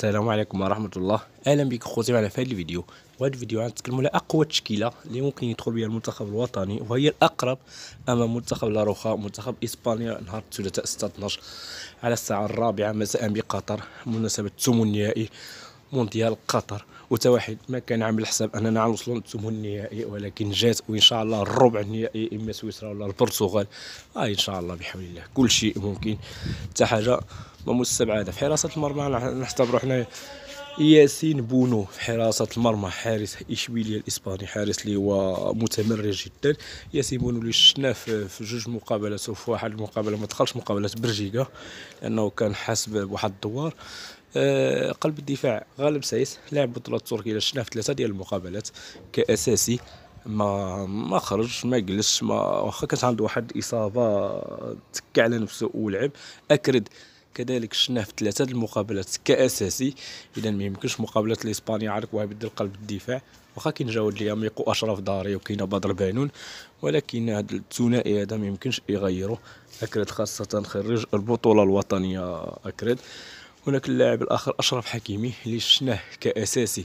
السلام عليكم ورحمه الله اهلا بك خوتي معنا في هذا الفيديو وهذا الفيديو غنتكلموا على اقوى تشكيله اللي ممكن يدخل بها المنتخب الوطني وهي الاقرب امام منتخب لاروخا منتخب اسبانيا نهار الثلاثاء 6 12 على الساعه الرابعه مساء بقطر مناسبه ثمن نهائي مونديال قطر واحد ما كان عامل حساب اننا نوصلوا للثمن النهائي ولكن جات وان شاء الله الربع النهائي اما سويسرا ولا البرتغال آه ان شاء الله بحول الله كل شيء ممكن حتى حاجه ما مستبعده في حراسه المرمى نعتبروا حنا ياسين بونو في حراسة المرمى حارس إشبيلية الإسباني حارس اللي هو متمرس جدا ياسين بونو اللي شفناه في جوج مقابلات وفي واحد المقابلة ما دخلش مقابلة بلجيكا لأنه كان حاسب بواحد الدوار آه، قلب الدفاع غالب سايس لاعب بطولة تركيا شناه في ثلاثة ديال المقابلات كأساسي ما ما خرج ما جلس ما واخا كانت عنده واحد اصابه تكا على نفسه ولعب اكرد كذلك شناه في ثلاثه المقابلات كاساسي اذا ما يمكنش مقابله عارف عارك بدل قلب الدفاع واخا كاين جاود ليا ميقو اشرف داري وكاين بدر بانون ولكن هذا الثنائي هذا ما يمكنش يغيره اكرد خاصه خريج البطوله الوطنيه اكرد هناك اللاعب الاخر اشرف حكيمي اللي شفناه كاساسي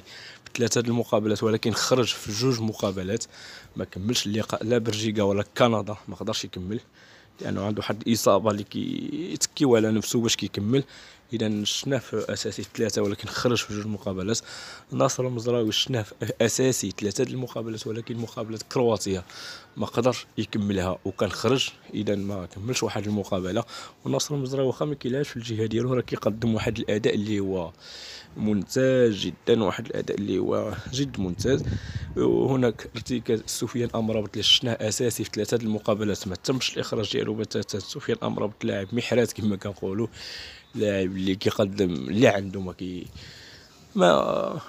ثلاثه المقابلات ولكن خرج في جوج مقابلات ما كملش اللقاء لا بلجيكا ولا كندا ما قدرش يكمل لانه عنده واحد الاصابه اللي كي كيوعى على نفسه باش كيكمل اذا شفناه في اساسي ثلاثه ولكن خرج في جوج مقابلات ناصر المزراوي شفناه في اساسي ثلاثه المقابلات ولكن مقابله كرواتيا ما قدرش يكملها وكان خرج اذا ما كملش واحد المقابله وناصر المزراوي واخا ما كيلعبش في الجهه ديالو راه كيقدم واحد الاداء اللي هو ممتاز جدا واحد الاداء اللي هو جد ممتاز وهناك ارتكاز سفيان امرابط اللي شفناه اساسي في ثلاثه المقابلات ما تمش الاخراج ديالو بتاتا سفيان امرابط لاعب محرات كما كنقولوا لاعب اللي كيقدم اللي عنده ما كي ما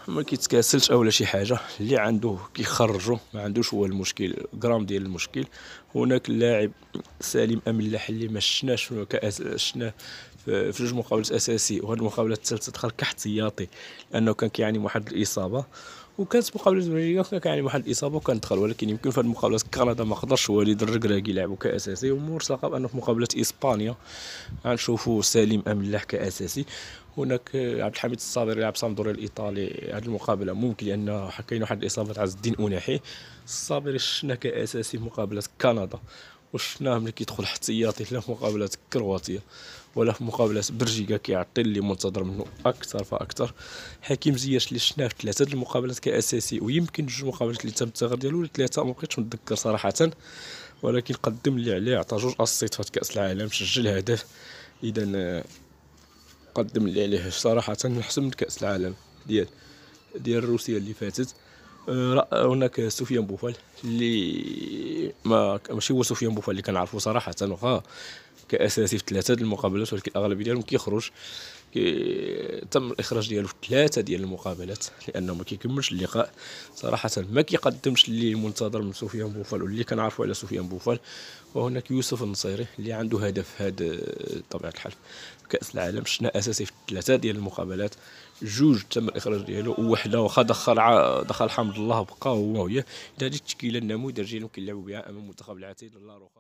ما كيتكاسلش اولا شي حاجه اللي عنده كيخرجوا ما عندوش هو المشكل غرام ديال المشكل هناك اللاعب سالم سليم املاح اللي ما شناش شنا في جوج مقابلات اساسي وهاد المقابله الثالثه دخل كاحتياطي لانه كان كيعاني من واحد الاصابه وكانت مقابله الجزائريه كان يعني واحد الاصابه وكان دخل ولكن يمكن في المقابله كندا ما قدرش وليد الركراكي يلعب كاساسي ومرتقب بانه في مقابله اسبانيا غنشوفوا سليم املاح كاساسي هناك عبد الحميد الصابر يلعب سامدوريا الايطالي هذه المقابله ممكن لان كاين واحد الاصابه تاع عز الدين اوناحي الصابر شفنا كاساسي في مقابله كندا وشفناه ملي كيدخل احتياطي لا في مقابله كرواتيا ولا في مقابله بلجيكا كيعطي اللي منتظر منه اكثر فاكثر حكيم زياش اللي شفناه في ثلاثه المقابلات كاساسي ويمكن جوج مقابلات اللي تم التغير ديالو ولا ثلاثه ما بقيتش متذكر صراحه ولكن قدم اللي عليه عطى جوج اسيست في كاس العالم سجل هدف اذا قدم اللي عليه صراحه احسن من كاس العالم ديال ديال روسيا اللي فاتت هناك سفيان بوفال اللي ما ماشي هو سفيان بوفال اللي كنعرفو صراحه واخا كاساسي في ثلاثه ديال المقابلات ولكن الاغلبيه ديالهم كيخرج كي تم الاخراج ديالو في ثلاثه ديال المقابلات لانه ما كيكملش اللقاء صراحه ما كيقدمش اللي منتظر من سفيان بوفال واللي كنعرفوا على سفيان بوفال وهناك يوسف النصيري اللي عنده هدف هذا بطبيعه الحال كاس العالم شنا اساسي في ثلاثه ديال المقابلات جوج تم الاخراج ديالو وحده واخا دخل ع... دخل حمد الله بقى هو وهي هذه التشكيله النموذجيه اللي ممكن يلعبوا بها امام منتخب العتيد الله روخا